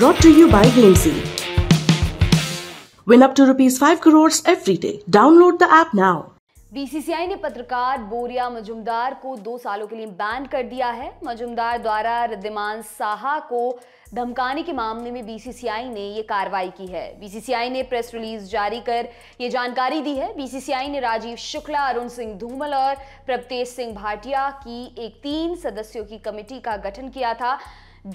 brought to you by GameSeed. Win up to rupees 5 crores every day. Download the app now. BCCI ने पत्रकार बोरिया मजुमदार को दो सालों के लिए बैन कर दिया है मजुमदार द्वारा रिद्धिमान साहा को धमकाने के मामले में बीसीसीआई ने ये कार्रवाई की है बीसीसीआई ने प्रेस रिलीज जारी कर ये जानकारी दी है बीसीसीआई ने राजीव शुक्ला अरुण सिंह धूमल और प्रभतेज सिंह भाटिया की एक तीन सदस्यों की कमेटी का गठन किया था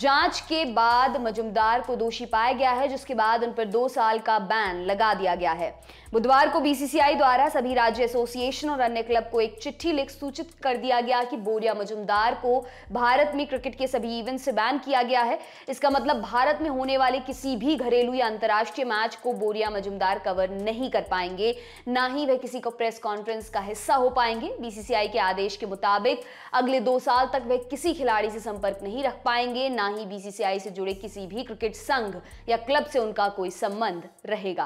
जांच के बाद मजुमदार को दोषी पाया गया है जिसके बाद उन पर दो साल का बैन लगा दिया गया है बुधवार को बीसीसीआई द्वारा सभी राज्य एसोसिएशन और अन्य क्लब को एक चिट्ठी लिख सूचित कर दिया गया कि बोरिया मजुमदार को भारत में क्रिकेट के सभी इवेंट से बैन किया गया है इसका मतलब भारत में होने वाले किसी भी घरेलू या अंतर्राष्ट्रीय मैच को बोरिया मजुमदार कवर नहीं कर पाएंगे ना ही वह किसी को प्रेस कॉन्फ्रेंस का हिस्सा हो पाएंगे बीसीसीआई के आदेश के मुताबिक अगले दो साल तक वह किसी खिलाड़ी से संपर्क नहीं रख पाएंगे ना ना ही बीसीसीआई से जुड़े किसी भी क्रिकेट संघ या क्लब से उनका कोई संबंध रहेगा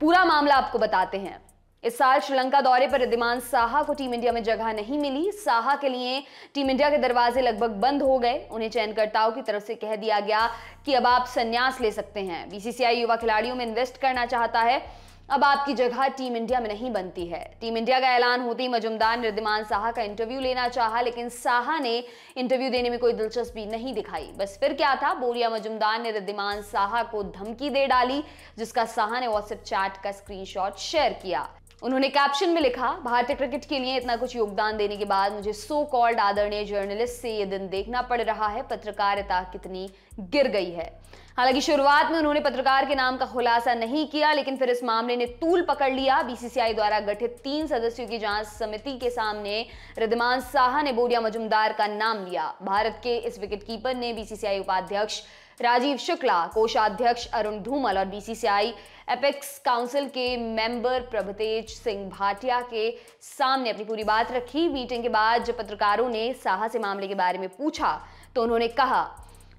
पूरा मामला आपको बताते हैं इस साल श्रीलंका दौरे पर रिद्धिमान साहा को टीम इंडिया में जगह नहीं मिली साहा के लिए टीम इंडिया के दरवाजे लगभग बंद हो गए उन्हें चयनकर्ताओं की तरफ से कह दिया गया कि अब आप संन्यास ले सकते हैं बीसीसीआई युवा खिलाड़ियों में इन्वेस्ट करना चाहता है अब आपकी जगह टीम इंडिया में नहीं बनती है टीम इंडिया का ऐलान होते ही मजुमदार निर्दिमान साहा का इंटरव्यू लेना चाहा लेकिन साहा ने इंटरव्यू देने में कोई दिलचस्पी नहीं दिखाई बस फिर क्या था बोरिया मजुमदार ने रिद्धिमान साहा को धमकी दे डाली जिसका साहा ने व्हाट्सएप चैट का स्क्रीनशॉट शेयर किया उन्होंने कैप्शन में लिखा भारतीय क्रिकेट के लिए इतना कुछ योगदान देने के बाद मुझे सो कॉल्ड आदरणीय जर्नलिस्ट से ये दिन देखना पड़ रहा है पत्रकारिता कितनी गिर गई है हालांकि शुरुआत में उन्होंने पत्रकार के नाम का खुलासा नहीं किया लेकिन फिर इस मामले ने तूल पकड़ लिया बीसीसीआई द्वारा गठित तीन सदस्यों की जांच समिति के सामने रिदमान साहा ने बोरिया मजुमदार का नाम लिया भारत के इस विकेटकीपर ने बीसीसीआई उपाध्यक्ष राजीव शुक्ला कोषाध्यक्ष अरुण धूमल और बीसीसीआई एपेक्स काउंसिल के मेंबर प्रभतेज सिंह भाटिया के सामने अपनी पूरी बात रखी मीटिंग के बाद जब पत्रकारों ने साहा से मामले के बारे में पूछा तो उन्होंने कहा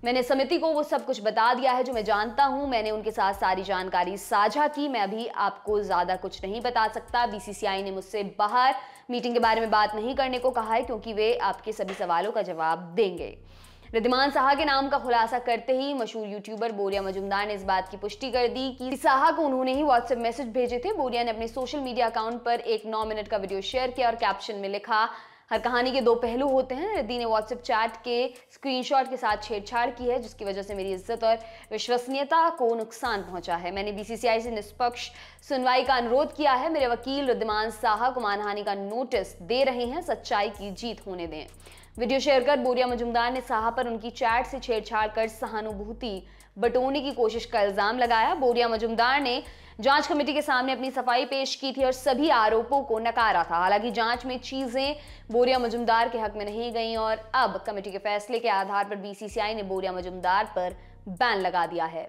मैंने समिति को वो सब कुछ बता दिया है जो मैं जानता हूं मैंने उनके साथ सारी जानकारी साझा की मैं अभी आपको ज़्यादा कुछ नहीं बता सकता बीसीसीआई ने मुझसे बाहर मीटिंग के बारे में बात नहीं करने को कहा है क्योंकि वे आपके सभी सवालों का जवाब देंगे रिद्धिमान साहा के नाम का खुलासा करते ही मशहूर यूट्यूबर बोरिया मजुमदार ने इस बात की पुष्टि कर दी कि साहा को उन्होंने ही व्हाट्सएप मैसेज भेजे थे बोरिया ने अपने सोशल मीडिया अकाउंट पर एक नौ मिनट का वीडियो शेयर किया और कैप्शन में लिखा हर कहानी के दो पहलू होते हैं रिद्धि ने व्हाट्सएप चैट के स्क्रीनशॉट के साथ छेड़छाड़ की है जिसकी वजह से मेरी इज्जत और विश्वसनीयता को नुकसान पहुंचा है मैंने बीसीसीआई से निष्पक्ष सुनवाई का अनुरोध किया है मेरे वकील रिद्धिमान साहा को मानहानि का नोटिस दे रहे हैं सच्चाई की जीत होने दें वीडियो शेयर कर बोरिया मजुमदार ने साहा पर उनकी चैट से छेड़छाड़ कर सहानुभूति बटोरने की कोशिश का इल्जाम लगाया बोरिया मजुमदार ने जांच कमेटी के सामने अपनी सफाई पेश की थी और सभी आरोपों को नकारा था हालांकि जांच में चीजें बोरिया मजुमदार के हक में नहीं गईं और अब कमेटी के फैसले के आधार पर बीसीसीआई ने बोरिया मजुमदार पर बैन लगा दिया है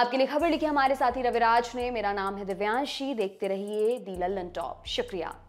आपके लिए खबर लिखी हमारे साथी रविराज ने मेरा नाम है दिव्यांशी देखते रहिए दी लल्लन टॉप शुक्रिया